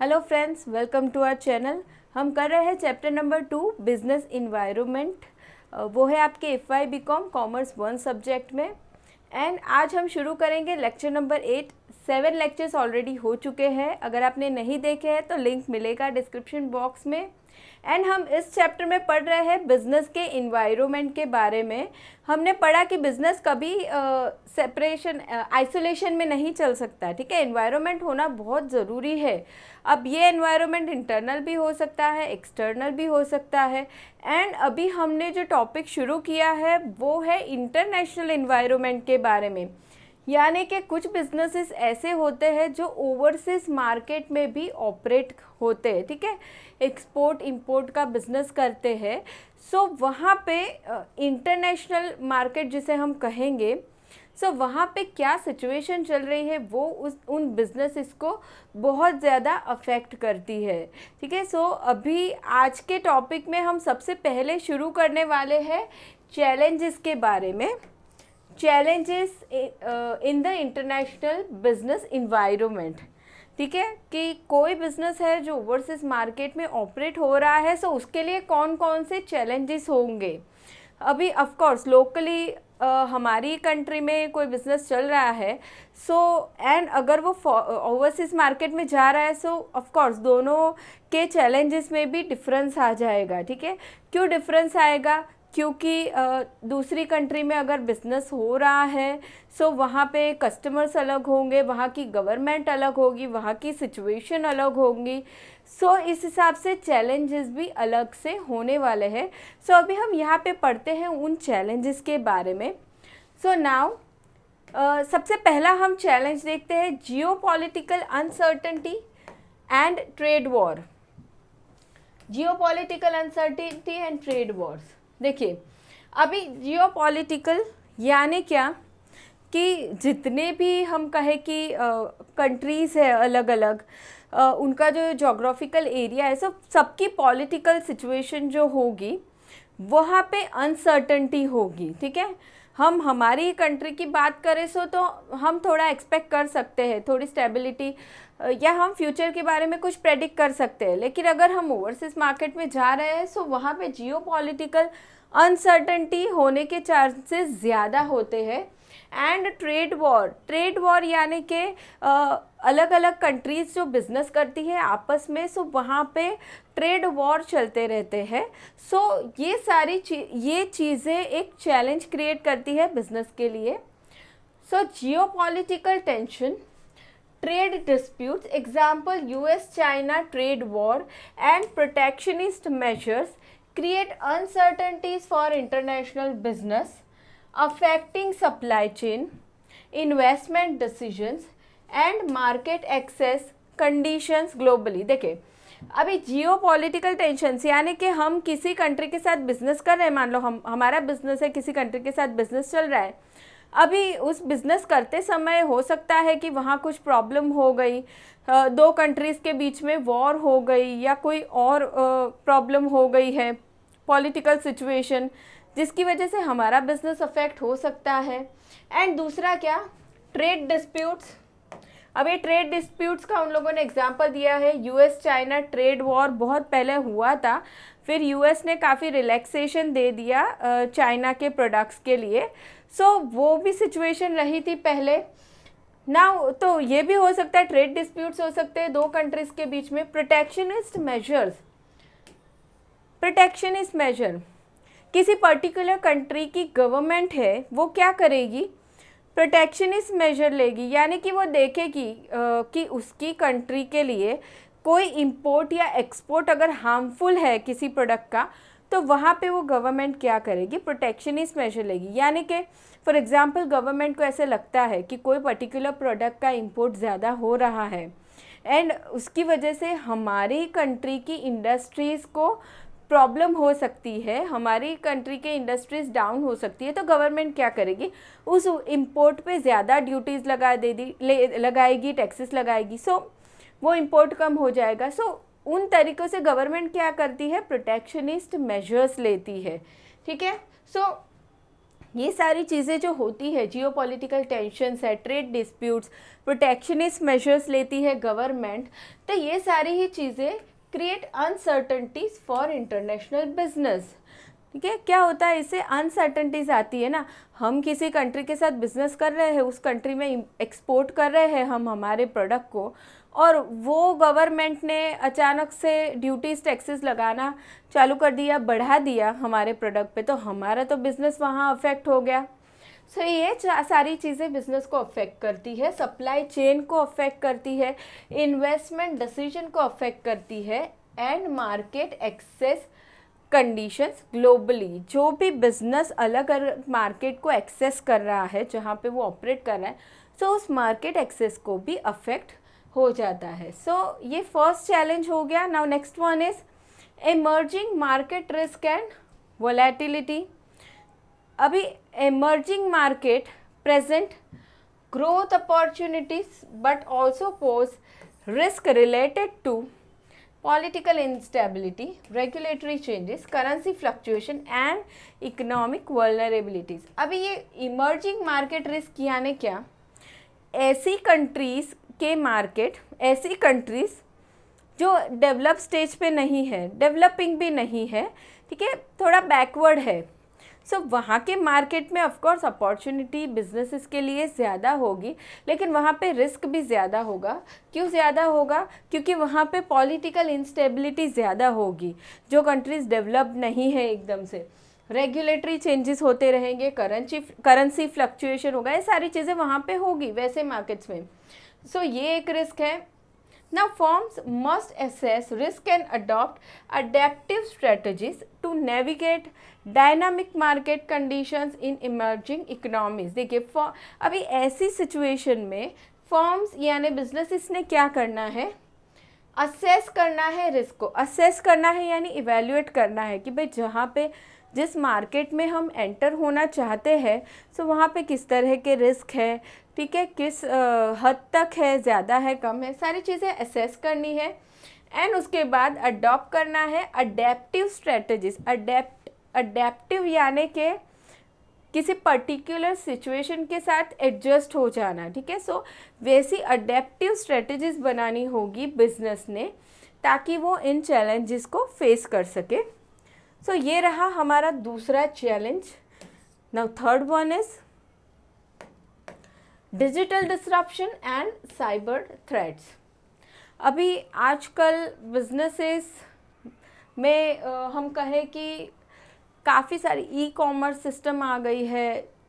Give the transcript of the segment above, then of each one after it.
Hello friends welcome to our channel हम कर रहे हैं chapter number two business environment वो है आपके F I B com commerce one subject में एंड आज हम शुरू करेंगे lecture number eight seven lectures already हो चुके हैं अगर आपने नहीं देखे हैं तो लिंक मिलेगा डिस्क्रिप्शन बॉक्स में एंड हम इस चैप्टर में पढ़ रहे हैं बिज़नेस के इन्वायरमेंट के बारे में हमने पढ़ा कि बिज़नेस कभी सेपरेशन आइसोलेशन में नहीं चल सकता ठीक है इन्वायरमेंट होना बहुत ज़रूरी है अब ये इन्वायरमेंट इंटरनल भी हो सकता है एक्सटर्नल भी हो सकता है एंड अभी हमने जो टॉपिक शुरू किया है वो है इंटरनेशनल इन्वायरमेंट के बारे में यानी कि कुछ बिजनेसेस ऐसे होते हैं जो ओवरसीज मार्केट में भी ऑपरेट होते हैं ठीक है एक्सपोर्ट इंपोर्ट का बिजनेस करते हैं सो so, वहाँ पे इंटरनेशनल मार्केट जिसे हम कहेंगे सो so, वहाँ पे क्या सिचुएशन चल रही है वो उस उन बिजनेसेस को बहुत ज़्यादा अफेक्ट करती है ठीक है सो अभी आज के टॉपिक में हम सबसे पहले शुरू करने वाले हैं चैलेंजेस के बारे में challenges in the international business environment ठीक है कि कोई बिजनेस है जो ओवरसीज मार्केट में ऑपरेट हो रहा है सो उसके लिए कौन कौन से चैलेंजेस होंगे अभी ऑफ कोर्स लोकली हमारी कंट्री में कोई बिजनेस चल रहा है सो so, एंड अगर वो ओवरसीज मार्केट uh, में जा रहा है सो ऑफ कोर्स दोनों के चैलेंजेस में भी डिफरेंस आ जाएगा ठीक है क्यों डिफरेंस आएगा क्योंकि दूसरी कंट्री में अगर बिज़नेस हो रहा है सो वहाँ पे कस्टमर्स अलग होंगे वहाँ की गवर्नमेंट अलग होगी वहाँ की सिचुएशन अलग होगी सो इस हिसाब से चैलेंजेस भी अलग से होने वाले हैं सो अभी हम यहाँ पे पढ़ते हैं उन चैलेंजेस के बारे में सो नाउ सबसे पहला हम चैलेंज देखते हैं geopolitical uncertainty and trade war geopolitical uncertainty and trade wars देखिए अभी जियो यानी क्या कि जितने भी हम कहें कि कंट्रीज़ है अलग अलग आ, उनका जो जोग्राफिकल एरिया है सब सबकी पॉलिटिकल सिचुएशन जो होगी वहाँ पे अनसर्टनटी होगी ठीक है हम हमारी कंट्री की बात करें सो तो हम थोड़ा एक्सपेक्ट कर सकते हैं थोड़ी स्टेबिलिटी या हम फ्यूचर के बारे में कुछ प्रेडिक्ट कर सकते हैं लेकिन अगर हम ओवरसीज मार्केट में जा रहे हैं सो वहाँ पे जियो अनसर्टेंटी होने के चांसेस ज़्यादा होते हैं and trade war trade war यानी कि अलग अलग कंट्रीज़ जो बिज़नेस करती है आपस में सो वहाँ पे ट्रेड वॉर चलते रहते हैं सो ये सारी ची, ये चीज़ें एक चैलेंज क्रिएट करती है बिज़नेस के लिए so geopolitical tension trade dispute example U S China trade war and protectionist measures create uncertainties for international business affecting supply chain, investment decisions and market access conditions globally. देखिए अभी जियो geopolitical tension यानी कि हम किसी country के साथ business कर रहे हैं मान लो हम हमारा बिजनेस है किसी कंट्री के साथ बिजनेस चल रहा है अभी उस बिज़नेस करते समय हो सकता है कि वहाँ कुछ प्रॉब्लम हो गई दो कंट्रीज़ के बीच में वॉर हो गई या कोई और प्रॉब्लम हो गई है पॉलिटिकल सिचुएशन जिसकी वजह से हमारा बिजनेस अफेक्ट हो सकता है एंड दूसरा क्या ट्रेड डिस्प्यूट्स अब ये ट्रेड डिस्प्यूट्स का उन लोगों ने एग्जाम्पल दिया है यूएस चाइना ट्रेड वॉर बहुत पहले हुआ था फिर यूएस ने काफ़ी रिलैक्सेशन दे दिया चाइना के प्रोडक्ट्स के लिए सो so, वो भी सिचुएशन रही थी पहले ना तो ये भी हो सकता है ट्रेड डिस्प्यूट्स हो सकते हैं दो कंट्रीज़ के बीच में प्रोटेक्शनिस्ट मेजर्स प्रोटेक्शनिस्ट मेजर किसी पर्टिकुलर कंट्री की गवर्नमेंट है वो क्या करेगी प्रोटेक्शनिस्ट मेजर लेगी यानी कि वो देखेगी कि उसकी कंट्री के लिए कोई इंपोर्ट या एक्सपोर्ट अगर हार्मफुल है किसी प्रोडक्ट का तो वहाँ पे वो गवर्नमेंट क्या करेगी प्रोटेक्शनिस्ट मेजर लेगी यानी कि फॉर एग्ज़ाम्पल गवर्नमेंट को ऐसे लगता है कि कोई पर्टिकुलर प्रोडक्ट का इंपोर्ट ज़्यादा हो रहा है एंड उसकी वजह से हमारी कंट्री की इंडस्ट्रीज़ को प्रॉब्लम हो सकती है हमारी कंट्री के इंडस्ट्रीज़ डाउन हो सकती है तो गवर्नमेंट क्या करेगी उस इम्पोर्ट पे ज़्यादा ड्यूटीज़ लगा दे दी लगाएगी टैक्सेस लगाएगी सो वो इम्पोर्ट कम हो जाएगा सो उन तरीक़ों से गवर्नमेंट क्या करती है प्रोटेक्शनिस्ट मेजर्स लेती है ठीक है सो ये सारी चीज़ें जो होती है जियो पोलिटिकल टेंशनस है ट्रेड डिस्प्यूट्स प्रोटेक्शनिस्ट मेजर्स लेती है गवर्नमेंट तो ये सारी ही चीज़ें create uncertainties for international business ठीक है क्या होता है इससे अनसर्टनटीज आती है ना हम किसी कंट्री के साथ बिजनेस कर रहे हैं उस कंट्री में एक्सपोर्ट कर रहे हैं हम हमारे प्रोडक्ट को और वो गवर्नमेंट ने अचानक से ड्यूटीज टैक्सेस लगाना चालू कर दिया बढ़ा दिया हमारे प्रोडक्ट पे तो हमारा तो बिज़नेस वहाँ अफेक्ट हो गया सो so, ये सारी चीज़ें बिजनेस को अफेक्ट करती है सप्लाई चेन को अफेक्ट करती है इन्वेस्टमेंट डिसीजन को अफेक्ट करती है and market access conditions globally जो भी बिजनेस अलग अलग मार्केट को एक्सेस कर रहा है जहाँ पे वो ऑपरेट कर रहा है सो so उस मार्केट एक्सेस को भी अफेक्ट हो जाता है सो so, ये फर्स्ट चैलेंज हो गया now next one is emerging market risk and volatility अभी emerging market present growth opportunities but also pose risk related to political instability, regulatory changes, currency fluctuation and economic vulnerabilities. अभी ये emerging market risk यानी क्या ऐसी countries के market ऐसी countries जो develop stage पे नहीं है डेवलपिंग भी नहीं है ठीक है थोड़ा बैकवर्ड है सो so, वहाँ के मार्केट में ऑफकोर्स अपॉर्चुनिटी बिजनेसिस के लिए ज़्यादा होगी लेकिन वहाँ पे रिस्क भी ज़्यादा होगा क्यों ज़्यादा होगा क्योंकि वहाँ पे पॉलिटिकल इंस्टेबिलिटी ज़्यादा होगी जो कंट्रीज़ डेवलप नहीं है एकदम से रेगुलेटरी चेंजेस होते रहेंगे करेंसी करेंसी फ्लक्चुएशन होगा ये सारी चीज़ें वहाँ पे होगी वैसे मार्केट्स में सो so, ये एक रिस्क है Now firms must assess risk and adopt adaptive strategies to navigate dynamic market conditions in emerging economies देखिए अभी ऐसी सिचुएशन में फर्म्स यानी बिजनेस ने क्या करना है असेस करना है रिस्क को असेस करना है यानी इवेल्यूएट करना है कि भाई जहाँ पे जिस मार्केट में हम एंटर होना चाहते हैं सो वहाँ पे किस तरह के रिस्क है ठीक है किस हद तक है ज़्यादा है कम है सारी चीज़ें असेस करनी है एंड उसके बाद अडॉप्ट करना है अडेप्टिव स्ट्रेटजीज अडेप्ट अडेप्टिव यानी के किसी पर्टिकुलर सिचुएशन के साथ एडजस्ट हो जाना ठीक है सो वैसी अडेप्टिव स्ट्रेटजीज बनानी होगी बिजनेस ने ताकि वो इन चैलेंजेस को फेस कर सके सो so, ये रहा हमारा दूसरा challenge now third one is digital disruption and cyber threats अभी आजकल बिजनेसेस में आ, हम कहें कि काफ़ी सारी ई कॉमर्स सिस्टम आ गई है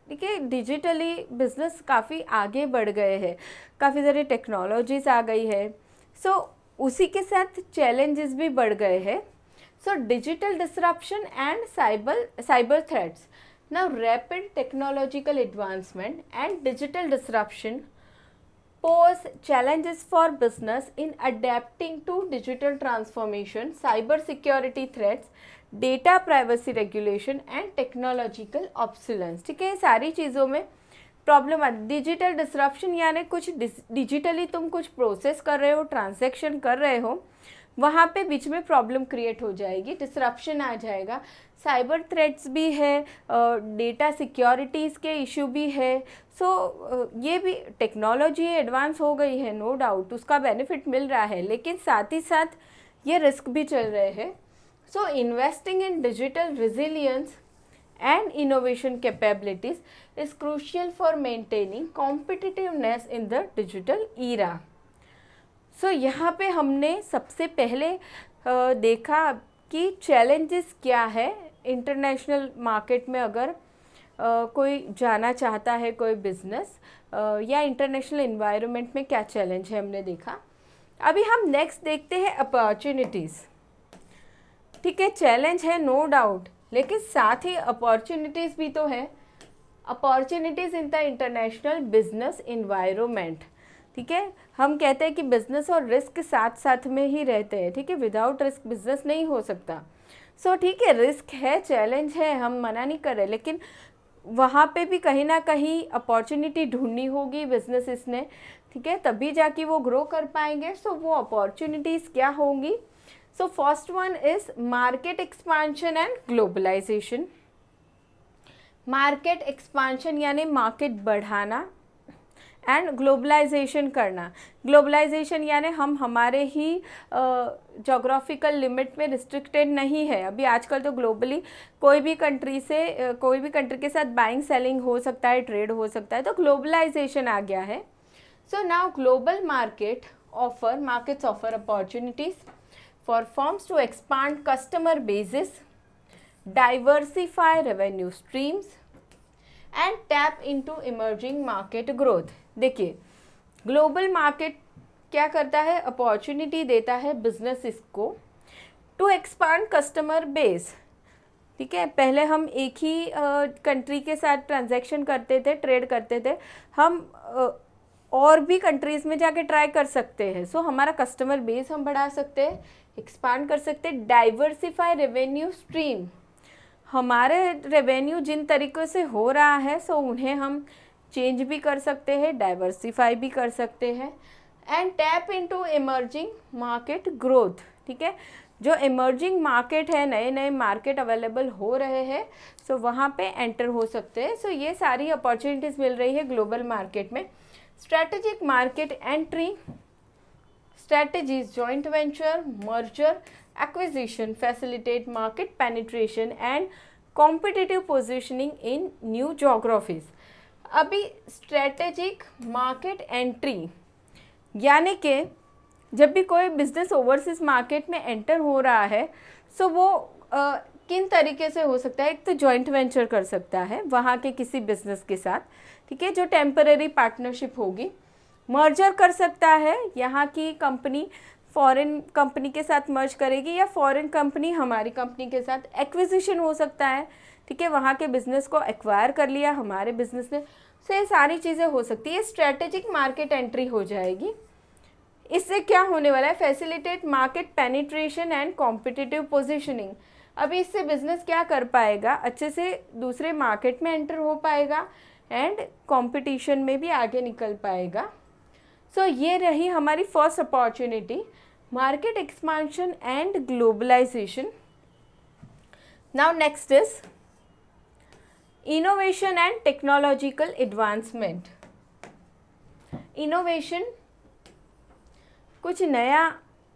देखिए डिजिटली बिजनेस काफ़ी आगे बढ़ गए हैं काफ़ी सारी टेक्नोलॉजीज आ गई है सो so, उसी के साथ चैलेंजेस भी बढ़ गए हैं so digital disruption and cyber cyber threats now rapid technological advancement and digital disruption pose challenges for business in adapting to digital transformation cyber security threats data privacy regulation and technological obsolescence ठीक है ये सारी चीज़ों में problem आती digital disruption यानी कुछ digitally तुम कुछ प्रोसेस कर रहे हो ट्रांजेक्शन कर रहे हो वहाँ पे बीच में प्रॉब्लम क्रिएट हो जाएगी डिसरप्शन आ जाएगा साइबर थ्रेट्स भी है डेटा सिक्योरिटीज़ के इशू भी है सो ये भी टेक्नोलॉजी एडवांस हो गई है नो डाउट उसका बेनिफिट मिल रहा है लेकिन साथ ही साथ ये रिस्क भी चल रहे हैं so investing in digital resilience and innovation capabilities is crucial for maintaining competitiveness in the digital era so so, यहाँ पे हमने सबसे पहले देखा कि चैलेंजेस क्या है इंटरनेशनल मार्केट में अगर कोई जाना चाहता है कोई बिजनेस या इंटरनेशनल इन्वायरमेंट में क्या चैलेंज है हमने देखा अभी हम नेक्स्ट देखते हैं अपॉर्चुनिटीज़ ठीक है चैलेंज है नो no डाउट लेकिन साथ ही अपॉर्चुनिटीज़ भी तो है opportunities in the international business environment ठीक है हम कहते हैं कि बिजनेस और रिस्क साथ साथ में ही रहते हैं ठीक है विदाउट रिस्क बिजनेस नहीं हो सकता सो so, ठीक है रिस्क है चैलेंज है हम मना नहीं कर रहे लेकिन वहाँ पे भी कहीं ना कहीं अपॉर्चुनिटी ढूंढनी होगी बिजनेस ने ठीक है तभी जाके वो ग्रो कर पाएंगे सो so, वो अपॉर्चुनिटीज़ क्या होंगी so first one is market expansion and globalisation market expansion यानी मार्केट बढ़ाना एंड ग्लोबलाइजेशन करना ग्लोबलाइजेशन यानी हम हमारे ही जोग्राफिकल लिमिट में रिस्ट्रिक्टेड नहीं है अभी आजकल तो ग्लोबली कोई भी कंट्री से कोई भी कंट्री के साथ बाइंग सेलिंग हो सकता है ट्रेड हो सकता है तो ग्लोबलाइजेशन आ गया है so now global market offer markets offer opportunities firms to expand customer customer bases, revenue streams and tap into emerging market growth देखिए ग्लोबल मार्केट क्या करता है अपॉर्चुनिटी देता है बिजनेस को टू एक्सपांड कस्टमर बेस ठीक है पहले हम एक ही कंट्री के साथ ट्रांजैक्शन करते थे ट्रेड करते थे हम और भी कंट्रीज़ में जाके ट्राई कर सकते हैं सो so, हमारा कस्टमर बेस हम बढ़ा सकते हैं एक्सपांड कर सकते हैं डाइवर्सिफाई रेवेन्यू स्ट्रीम हमारे रेवेन्यू जिन तरीक़ों से हो रहा है सो so उन्हें हम चेंज भी कर सकते हैं डाइवर्सिफाई भी कर सकते हैं and tap into emerging market growth ठीक है जो इमर्जिंग मार्केट है नए नए मार्केट अवेलेबल हो रहे हैं सो so वहाँ पे एंटर हो सकते हैं सो so ये सारी अपॉर्चुनिटीज़ मिल रही है ग्लोबल मार्केट में strategic market entry strategies joint venture merger acquisition facilitate market penetration and competitive positioning in new geographies अभी स्ट्रेटेजिक मार्केट एंट्री यानी कि जब भी कोई बिज़नेस ओवरसीज़ मार्केट में एंटर हो रहा है सो वो आ, किन तरीके से हो सकता है एक तो जॉइंट वेंचर कर सकता है वहाँ के किसी बिजनेस के साथ ठीक है जो टेम्पररी पार्टनरशिप होगी मर्जर कर सकता है यहाँ की कंपनी फॉरेन कंपनी के साथ मर्ज करेगी या फॉरेन कंपनी हमारी कंपनी के साथ एक्विजिशन हो सकता है ठीक है वहाँ के बिज़नेस को एक्वायर कर लिया हमारे बिज़नेस ने सो ये सारी चीज़ें हो सकती है स्ट्रेटेजिक मार्केट एंट्री हो जाएगी इससे क्या होने वाला है facilitate market penetration and competitive positioning अभी इससे बिजनेस क्या कर पाएगा अच्छे से दूसरे मार्केट में एंटर हो पाएगा एंड कंपटीशन में भी आगे निकल पाएगा सो so, ये रही हमारी first opportunity market expansion and globalisation now next is innovation and technological advancement innovation कुछ नया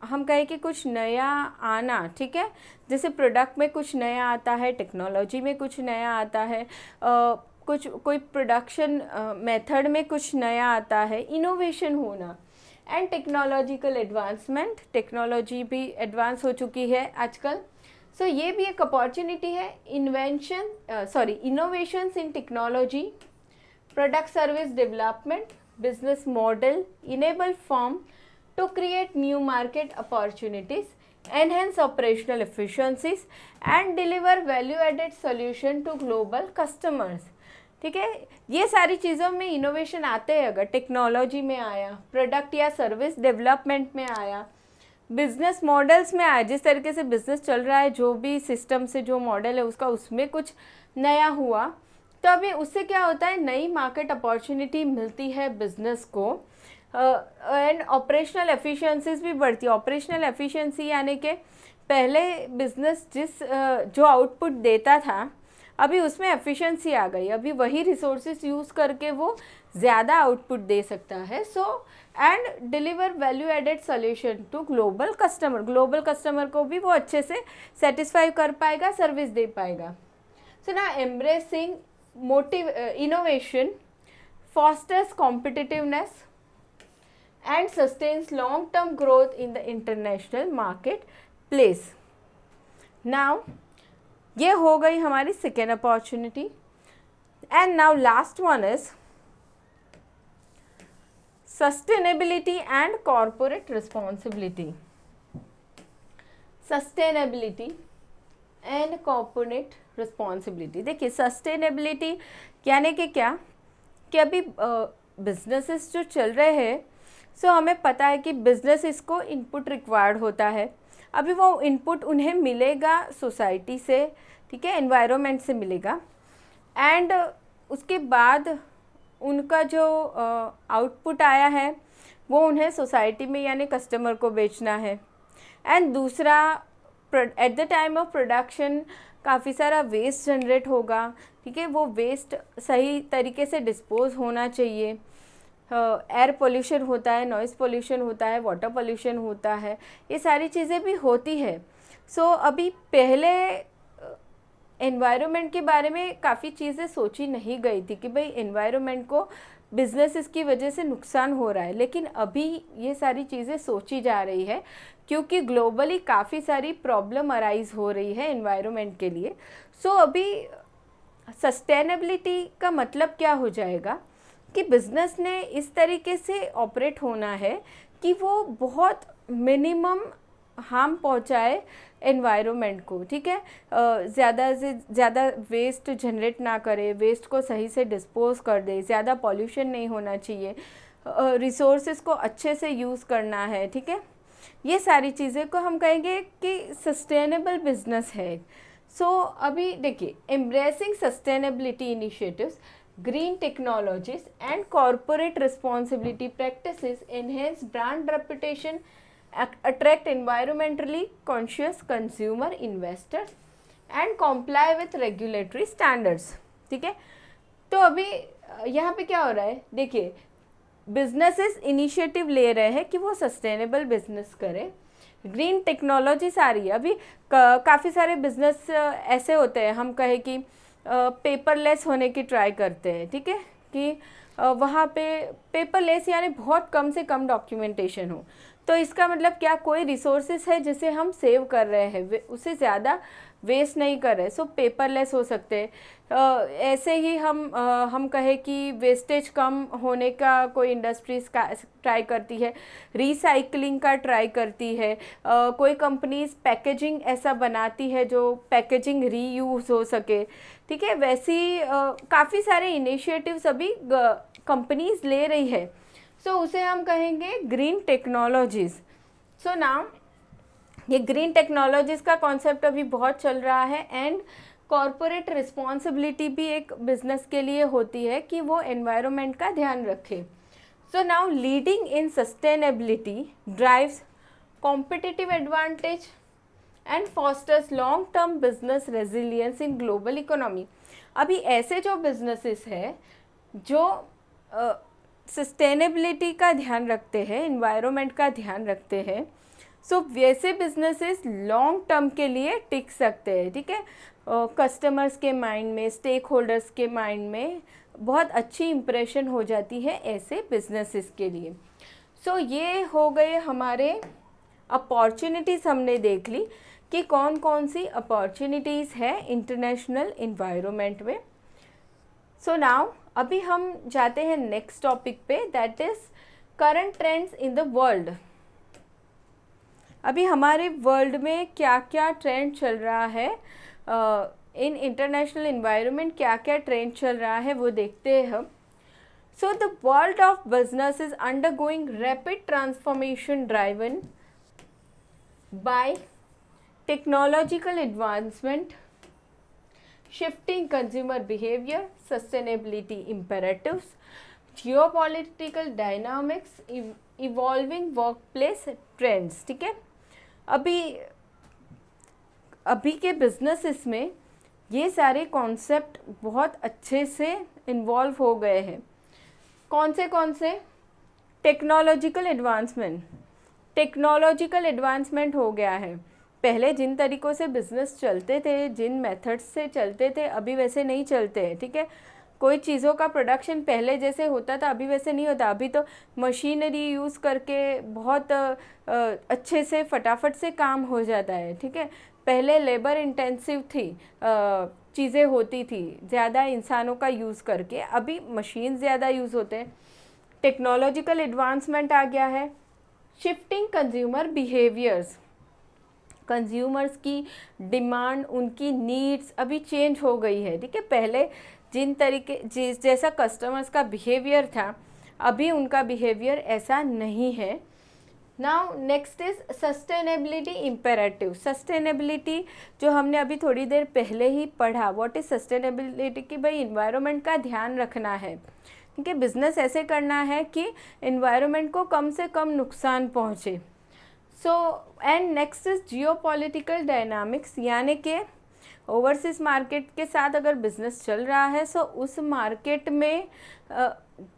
हम कहें कि कुछ नया आना ठीक है जैसे प्रोडक्ट में कुछ नया आता है टेक्नोलॉजी में कुछ नया आता है आ, कुछ कोई प्रोडक्शन मेथड में कुछ नया आता है इनोवेशन होना एंड टेक्नोलॉजिकल एडवांसमेंट टेक्नोलॉजी भी एडवांस हो चुकी है आजकल सो ये भी एक अपॉर्चुनिटी है invention sorry innovation in technology product service development business model enable firm to create new market opportunities enhance operational efficiencies and deliver value added solution to global customers ठीक है ये सारी चीज़ों में इनोवेशन आते हैं अगर टेक्नोलॉजी में आया प्रोडक्ट या सर्विस डेवलपमेंट में आया बिजनेस मॉडल्स में आया जिस तरीके से बिजनेस चल रहा है जो भी सिस्टम से जो मॉडल है उसका उसमें कुछ नया हुआ तो अभी उससे क्या होता है नई मार्केट अपॉर्चुनिटी मिलती है बिजनेस को एंड ऑपरेशनल एफिशिएंसीज भी बढ़ती है ऑपरेशनल एफिशिएंसी यानी कि पहले बिजनेस जिस uh, जो आउटपुट देता था अभी उसमें एफिशिएंसी आ गई अभी वही रिसोर्सेज यूज़ करके वो ज़्यादा आउटपुट दे सकता है so and deliver value added solution to global customer global customer को भी वो अच्छे से सेटिस्फाई कर पाएगा सर्विस दे पाएगा सो ना embracing motive innovation fosters competitiveness and sustains long term growth in the international marketplace now ये हो गई हमारी second opportunity and now last one is sustainability and corporate responsibility sustainability and corporate responsibility देखिए sustainability यानी कि क्या कि अभी बिजनेसेस जो चल रहे हैं सो so हमें पता है कि बिजनेस इसको इनपुट रिक्वायर्ड होता है अभी वो इनपुट उन्हें मिलेगा सोसाइटी से ठीक है एनवायरनमेंट से मिलेगा एंड उसके बाद उनका जो आउटपुट आया है वो उन्हें सोसाइटी में यानी कस्टमर को बेचना है एंड दूसरा at the time of production काफ़ी सारा वेस्ट जनरेट होगा ठीक है वो वेस्ट सही तरीके से डिस्पोज होना चाहिए एयर पोल्यूशन होता है नॉइज़ पोल्यूशन होता है वाटर पोल्यूशन होता है ये सारी चीज़ें भी होती है सो so, अभी पहले एनवायरनमेंट के बारे में काफ़ी चीज़ें सोची नहीं गई थी कि भाई एनवायरनमेंट को बिजनेस की वजह से नुकसान हो रहा है लेकिन अभी ये सारी चीज़ें सोची जा रही है क्योंकि ग्लोबली काफ़ी सारी प्रॉब्लम अराइज हो रही है एनवायरनमेंट के लिए सो so, अभी सस्टेनेबिलिटी का मतलब क्या हो जाएगा कि बिज़नेस ने इस तरीके से ऑपरेट होना है कि वो बहुत मिनिमम हार्म पहुंचाए एनवायरनमेंट को ठीक है ज़्यादा से ज़्यादा वेस्ट जनरेट ना करे वेस्ट को सही से डिस्पोज कर दे ज़्यादा पॉल्यूशन नहीं होना चाहिए रिसोर्स को अच्छे से यूज़ करना है ठीक है ये सारी चीज़ें को हम कहेंगे कि सस्टेनेबल बिजनेस है सो so, अभी देखिए embracing sustainability initiatives green technologies and corporate responsibility practices enhance brand reputation attract environmentally conscious consumer investors and comply with regulatory standards ठीक है तो अभी यहाँ पे क्या हो रहा है देखिए बिजनेसेस इनिशिएटिव ले रहे हैं कि वो सस्टेनेबल बिजनेस करें ग्रीन टेक्नोलॉजीज आ रही है अभी का, काफ़ी सारे बिजनेस ऐसे होते हैं हम कहें कि पेपरलेस होने की ट्राई करते हैं ठीक है कि वहाँ पे पेपरलेस यानी बहुत कम से कम डॉक्यूमेंटेशन हो तो इसका मतलब क्या कोई रिसोर्सेस है जिसे हम सेव कर रहे हैं उसे ज़्यादा वेस्ट नहीं कर रहे सो पेपरलेस हो सकते हैं ऐसे ही हम आ, हम कहें कि वेस्टेज कम होने का कोई इंडस्ट्रीज का ट्राई करती है रिसाइकलिंग का ट्राई करती है आ, कोई कंपनीज पैकेजिंग ऐसा बनाती है जो पैकेजिंग रीयूज़ हो सके ठीक है वैसी काफ़ी सारे इनिशिएटिव्स अभी कंपनीज ले रही है सो उसे हम कहेंगे ग्रीन टेक्नोलॉजीज़ सो नाउ ये ग्रीन टेक्नोलॉजीज़ का कॉन्सेप्ट अभी बहुत चल रहा है एंड कॉरपोरेट रिस्पॉन्सिबिलिटी भी एक बिजनेस के लिए होती है कि वो एनवायरमेंट का ध्यान रखे so now leading in sustainability drives competitive advantage and fosters long term business resilience in global economy अभी ऐसे जो बिजनेसेस हैं जो uh, सस्टेनेबिलिटी का ध्यान रखते हैं इन्वायरमेंट का ध्यान रखते हैं सो so, वैसे बिजनेसेस लॉन्ग टर्म के लिए टिक सकते हैं ठीक है कस्टमर्स के माइंड में स्टेक होल्डर्स के माइंड में बहुत अच्छी इम्प्रेशन हो जाती है ऐसे बिजनेसेस के लिए सो so, ये हो गए हमारे अपॉर्चुनिटीज़ हमने देख ली कि कौन कौन सी अपॉर्चुनिटीज़ है इंटरनेशनल इन्वायरमेंट में सो so नाउ अभी हम जाते हैं नेक्स्ट टॉपिक पे that is current trends in the world अभी हमारे वर्ल्ड में क्या क्या ट्रेंड चल रहा है इन इंटरनेशनल इन्वायरमेंट क्या क्या ट्रेंड चल रहा है वो देखते हैं हम the world of business is undergoing rapid transformation driven by technological advancement shifting consumer behavior, sustainability imperatives, geopolitical dynamics, evolving workplace trends. ठीक है अभी अभी के बिजनेस इसमें ये सारे कॉन्सेप्ट बहुत अच्छे से इन्वॉल्व हो गए हैं कौन से कौन से टेक्नोलॉजिकल एडवांसमेंट टेक्नोलॉजिकल एडवांसमेंट हो गया है पहले जिन तरीक़ों से बिज़नेस चलते थे जिन मेथड्स से चलते थे अभी वैसे नहीं चलते हैं ठीक है थीके? कोई चीज़ों का प्रोडक्शन पहले जैसे होता था अभी वैसे नहीं होता अभी तो मशीनरी यूज़ करके बहुत अच्छे से फटाफट से काम हो जाता है ठीक है पहले लेबर इंटेंसिव थी चीज़ें होती थी ज़्यादा इंसानों का यूज़ करके अभी मशीन ज़्यादा यूज़ होते हैं टेक्नोलॉजिकल एडवांसमेंट आ गया है शिफ्टिंग कंज्यूमर बिहेवियर्स कंज्यूमर्स की डिमांड उनकी नीड्स अभी चेंज हो गई है ठीक है पहले जिन तरीके जिस जैसा कस्टमर्स का बिहेवियर था अभी उनका बिहेवियर ऐसा नहीं है now next is sustainability imperative sustainability जो हमने अभी थोड़ी देर पहले ही पढ़ा व्हाट इज़ सस्टेनेबिलिटी कि भाई इन्वायरमेंट का ध्यान रखना है ठीक है बिज़नेस ऐसे करना है कि इन्वायरमेंट को कम से कम नुकसान पहुँचे so and next is geopolitical dynamics यानी कि ओवरसीज मार्केट के साथ अगर बिजनेस चल रहा है सो so उस मार्केट में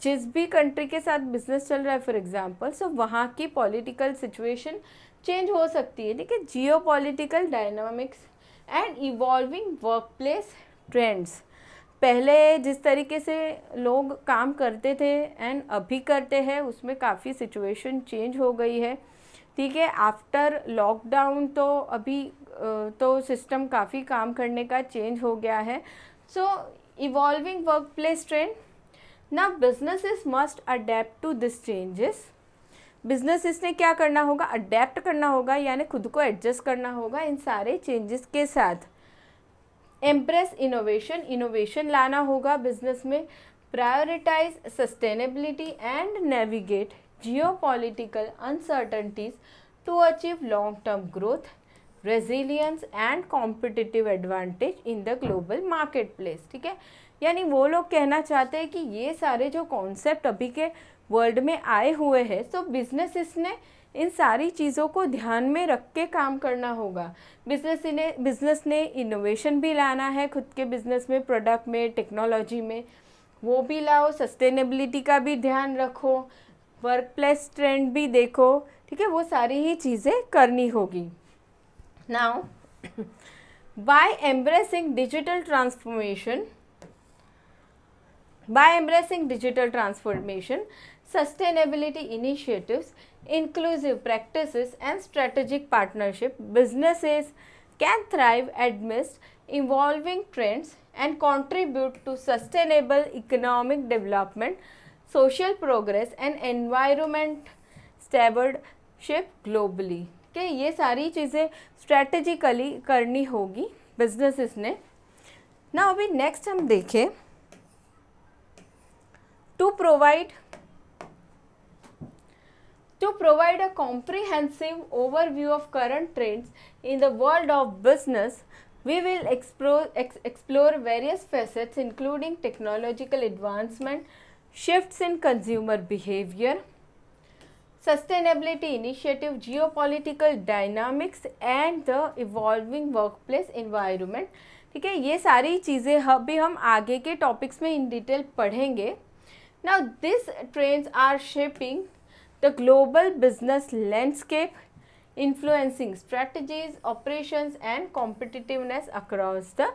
जिस भी कंट्री के साथ बिजनेस चल रहा है फॉर एग्जांपल सो वहाँ की पॉलिटिकल सिचुएशन चेंज हो सकती है ठीक है geopolitical dynamics and evolving workplace trends पहले जिस तरीके से लोग काम करते थे एंड अभी करते हैं उसमें काफ़ी सिचुएशन चेंज हो गई है ठीक है आफ्टर लॉकडाउन तो अभी तो सिस्टम काफ़ी काम करने का चेंज हो गया है so evolving workplace trend ना is must adapt to this changes business ने क्या करना होगा अडेप्ट करना होगा यानी खुद को एडजस्ट करना होगा इन सारे चेंजेस के साथ एम्प्रेस इनोवेशन इनोवेशन लाना होगा बिजनेस में prioritise sustainability and navigate geopolitical uncertainties to achieve long-term growth, resilience and competitive advantage in the global marketplace. ठीक है यानी वो लोग कहना चाहते हैं कि ये सारे जो कॉन्सेप्ट अभी के वर्ल्ड में आए हुए हैं तो बिजनेसिस ने इन सारी चीज़ों को ध्यान में रख के काम करना होगा बिजनेस ने बिजनेस ने इनोवेशन भी लाना है खुद के बिजनेस में प्रोडक्ट में टेक्नोलॉजी में वो भी लाओ सस्टेनेबिलिटी का भी ध्यान रखो वर्क प्लेस ट्रेंड भी देखो ठीक है वो सारी ही चीज़ें करनी होगी now by embracing digital transformation by embracing digital transformation sustainability initiatives inclusive practice and strategic partnership businesses can thrive amidst evolving trends and contribute to sustainable economic development social progress and environment stewardship globally ठीक okay, है ये सारी चीज़ें strategically करनी होगी businesses ने ना अभी नेक्स्ट हम देखें to provide to provide a comprehensive overview of current trends in the world of business, we will explore, ex explore various facets including technological advancement, shifts in consumer behavior, sustainability initiative, geopolitical dynamics and the evolving workplace environment. ठीक है ये सारी चीज़ें हम भी हम आगे के टॉपिक्स में इन डिटेल पढ़ेंगे now these trends are shaping the global business landscape influencing strategies operations and competitiveness across the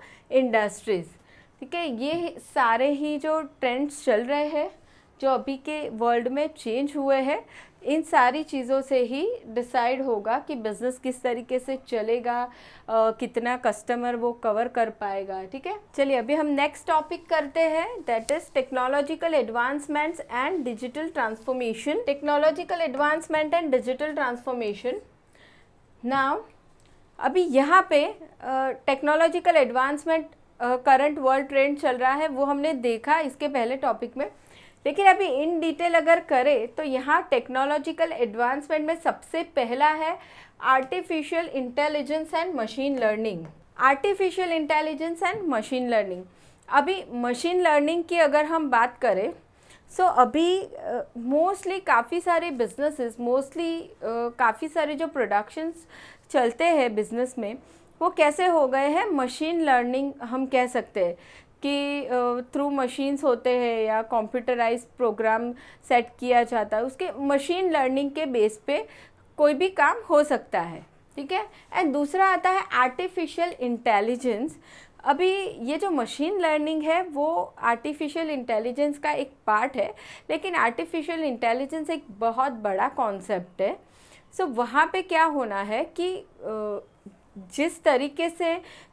industries ठीक है ये सारे ही जो ट्रेंड्स चल रहे हैं जो अभी के वर्ल्ड में चेंज हुए हैं इन सारी चीज़ों से ही डिसाइड होगा कि बिज़नेस किस तरीके से चलेगा आ, कितना कस्टमर वो कवर कर पाएगा ठीक है चलिए अभी हम नेक्स्ट टॉपिक करते हैं that is technological advancements and digital transformation technological advancement and digital transformation now अभी यहाँ पे technological advancement current world trend चल रहा है वो हमने देखा इसके पहले टॉपिक में लेकिन अभी इन डिटेल अगर करें तो यहाँ टेक्नोलॉजिकल एडवांसमेंट में सबसे पहला है artificial intelligence and machine learning artificial intelligence and machine learning अभी मशीन लर्निंग की अगर हम बात करें सो so, अभी मोस्टली uh, काफ़ी सारे बिजनेसेस मोस्टली uh, काफ़ी सारे जो प्रोडक्शंस चलते हैं बिजनेस में वो कैसे हो गए हैं मशीन लर्निंग हम कह सकते हैं कि थ्रू मशीन्स होते हैं या कंप्यूटराइज प्रोग्राम सेट किया जाता है उसके मशीन लर्निंग के बेस पे कोई भी काम हो सकता है ठीक है एंड दूसरा आता है आर्टिफिशियल इंटेलिजेंस अभी ये जो मशीन लर्निंग है वो आर्टिफिशियल इंटेलिजेंस का एक पार्ट है लेकिन आर्टिफिशियल इंटेलिजेंस एक बहुत बड़ा कॉन्सेप्ट है सो so, वहाँ पे क्या होना है कि जिस तरीके से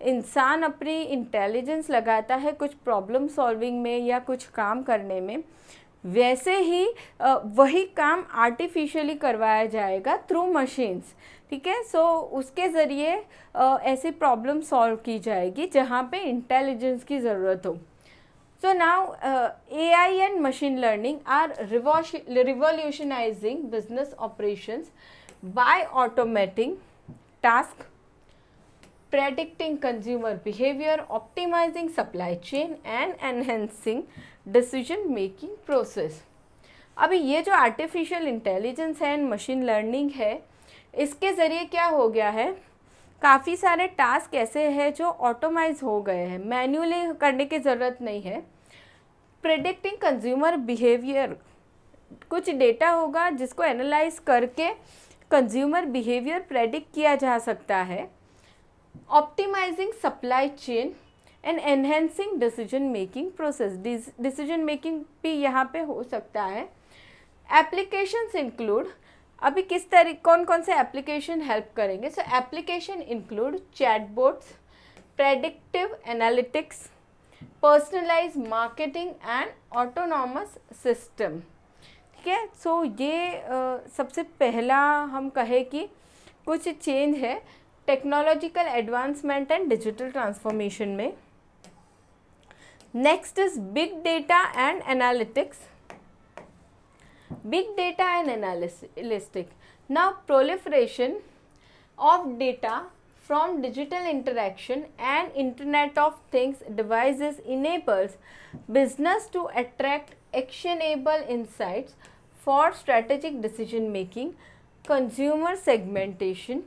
इंसान अपनी इंटेलिजेंस लगाता है कुछ प्रॉब्लम सॉल्विंग में या कुछ काम करने में वैसे ही वही काम आर्टिफिशियली करवाया जाएगा थ्रू मशीन्स ठीक है सो उसके ज़रिए ऐसी प्रॉब्लम सॉल्व की जाएगी जहाँ पे इंटेलिजेंस की ज़रूरत हो so now A I and machine learning are revolutionizing business operations by automating task predicting consumer behavior, optimizing supply chain and enhancing decision making process. अभी ये जो आर्टिफिशियल इंटेलिजेंस है एंड मशीन लर्निंग है इसके ज़रिए क्या हो गया है काफ़ी सारे टास्क ऐसे हैं जो ऑटोमाइज हो गए हैं मैन्युअली करने की ज़रूरत नहीं है प्रेडिक्टिंग कंज्यूमर बिहेवियर कुछ डेटा होगा जिसको एनालाइज करके कंज्यूमर बिहेवियर प्रेडिक्ट किया जा सकता है optimising supply chain and enhancing decision making process decision making भी यहाँ पे हो सकता है एप्लीकेशंस इंक्लूड अभी किस तरीके कौन कौन से एप्लीकेशन हेल्प करेंगे so application include chatbots predictive analytics personalise marketing and autonomous system ठीक है सो ये uh, सबसे पहला हम कहें कि कुछ चेंज है Technological advancement and digital transformation. में next is big data and analytics. big data and analytic now proliferation of data from digital interaction and internet of things devices enables business to attract actionable insights for strategic decision making consumer segmentation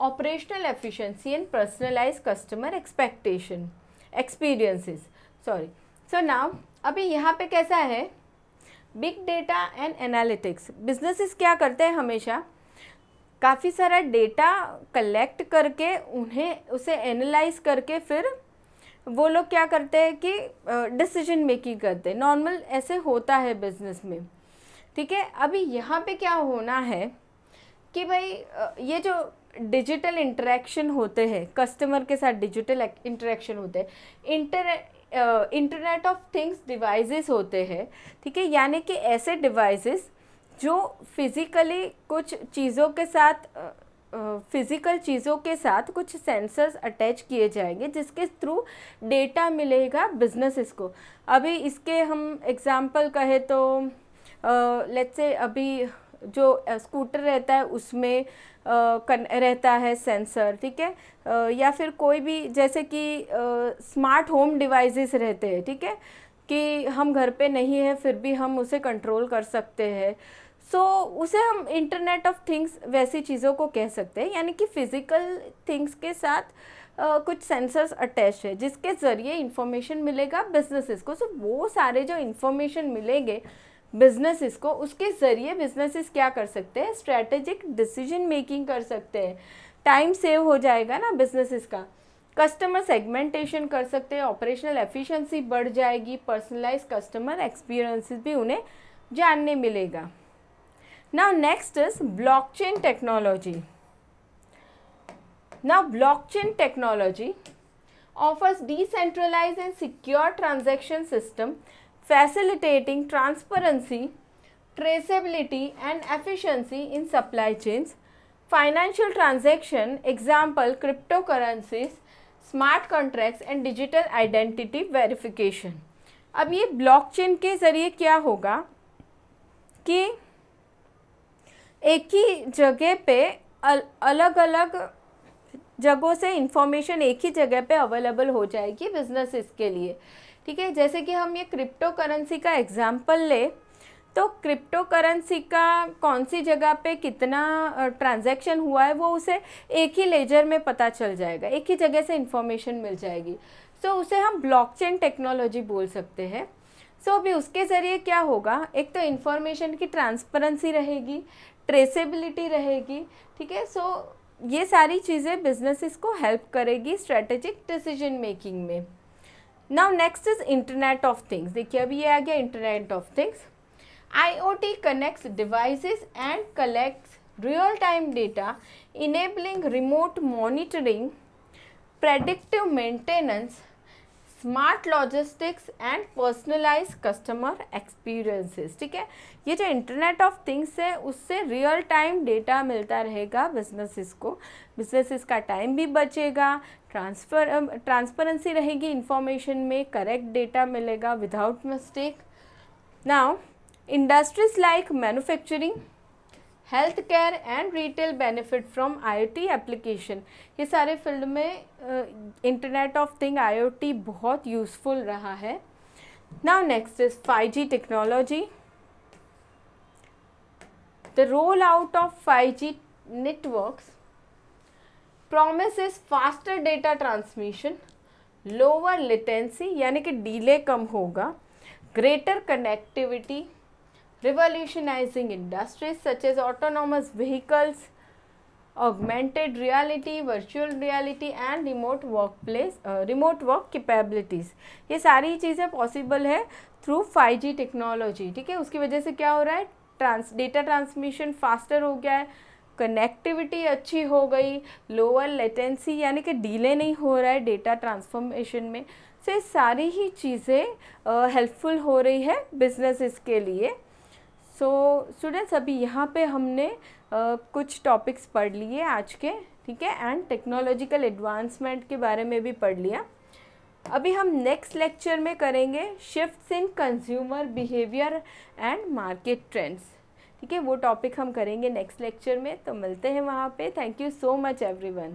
operational efficiency and personalise customer expectation experiences sorry so now अभी यहाँ पे कैसा है big data and analytics businesses क्या करते हैं हमेशा काफ़ी सारा डेटा कलेक्ट करके उन्हें उसे एनालाइज करके फिर वो लोग क्या करते हैं कि डिसीजन मेकिंग करते हैं नॉर्मल ऐसे होता है बिजनेस में ठीक है अभी यहाँ पे क्या होना है कि भाई ये जो डिजिटल इंटरेक्शन होते हैं कस्टमर के साथ डिजिटल इंटरेक्शन होते हैं inter internet of things devices होते हैं ठीक है यानी कि ऐसे डिवाइसेस जो फिज़िकली कुछ चीज़ों के साथ फिज़िकल uh, चीज़ों के साथ कुछ सेंसर्स अटैच किए जाएंगे जिसके थ्रू डेटा मिलेगा बिजनेसेस को अभी इसके हम एग्ज़ाम्पल कहें तो लेट्स uh, से अभी जो स्कूटर रहता है उसमें रहता है सेंसर ठीक है या फिर कोई भी जैसे कि स्मार्ट होम डिवाइसेस रहते हैं ठीक है कि हम घर पे नहीं है फिर भी हम उसे कंट्रोल कर सकते हैं सो so, उसे हम इंटरनेट ऑफ थिंग्स वैसी चीज़ों को कह सकते हैं यानी कि फ़िज़िकल थिंग्स के साथ Uh, कुछ सेंसर्स अटैच है जिसके ज़रिए इन्फॉर्मेशन मिलेगा बिजनेसेस को सो so, वो सारे जो इन्फॉर्मेशन मिलेंगे बिजनेसिस को उसके ज़रिए बिजनेसिस क्या कर सकते हैं स्ट्रैटेजिक डिसीजन मेकिंग कर सकते हैं टाइम सेव हो जाएगा ना बिजनेसिस का कस्टमर सेगमेंटेशन कर सकते हैं ऑपरेशनल एफिशिएंसी बढ़ जाएगी पर्सनलाइज कस्टमर एक्सपीरियंसेस भी उन्हें जानने मिलेगा now next is blockchain technology now blockchain technology offers decentralise and secure transaction system facilitating transparency, traceability and efficiency in supply chains, financial transaction, example cryptocurrencies, smart contracts and digital identity verification. अब ये blockchain के ज़रिए क्या होगा कि एक ही जगह पे अल, अलग अलग जगहों से इंफॉर्मेशन एक ही जगह पे अवेलेबल हो जाएगी बिजनेसेस के लिए ठीक है जैसे कि हम ये क्रिप्टो करेंसी का एग्ज़ाम्पल लें तो क्रिप्टो करेंसी का कौन सी जगह पे कितना ट्रांजैक्शन हुआ है वो उसे एक ही लेजर में पता चल जाएगा एक ही जगह से इन्फॉर्मेशन मिल जाएगी सो so, उसे हम ब्लॉकचेन टेक्नोलॉजी बोल सकते हैं सो so, अभी उसके ज़रिए क्या होगा एक तो इन्फॉर्मेशन की ट्रांसपेरेंसी रहेगी ट्रेसेबिलिटी रहेगी ठीक है सो so, ये सारी चीज़ें बिजनेसिस को हेल्प करेगी स्ट्रेटेजिक डिसीजन मेकिंग में now next is internet of things देखिए अभी ये आ गया internet of things T connects device and collects real time data enabling remote monitoring predictive maintenance smart logistics and personalise customer experiences ठीक है ये जो इंटरनेट ऑफ थिंग्स है उससे रियल टाइम डेटा मिलता रहेगा बिजनेसिस को बिजनेसिस का टाइम भी बचेगा ट्रांसफर ट्रांसपेरेंसी um, रहेगी इंफॉर्मेशन में करेक्ट डेटा मिलेगा without mistake now industries like manufacturing health care and retail benefit from IoT application ये सारे फील्ड में इंटरनेट ऑफ थिंग आईओटी बहुत यूज़फुल रहा है now next is G technology the roll out of five G networks promise faster data transmission lower latency यानी कि delay कम होगा greater connectivity revolutionising industries such as autonomous vehicles augmented reality virtual reality and remote work place remote work capabilities ये सारी चीज़ें possible है through 5G technology ठीक है उसकी वजह से क्या हो रहा है ट्रांस डेटा ट्रांसमिशन फास्टर हो गया है कनेक्टिविटी अच्छी हो गई लोअर लेटेंसी यानी कि डीले नहीं हो रहा है डेटा ट्रांसफॉर्मेशन में से सारी ही चीज़ें हेल्पफुल हो रही है बिजनेसेस के लिए सो so, स्टूडेंट्स अभी यहाँ पे हमने आ, कुछ टॉपिक्स पढ़ लिए आज के ठीक है एंड टेक्नोलॉजिकल एडवांसमेंट के बारे में भी पढ़ लिया अभी हम नेक्स्ट लेक्चर में करेंगे shifts in consumer behaviour and market trends ठीक है वो टॉपिक हम करेंगे नेक्स्ट लेक्चर में तो मिलते हैं वहाँ पे thank you so much everyone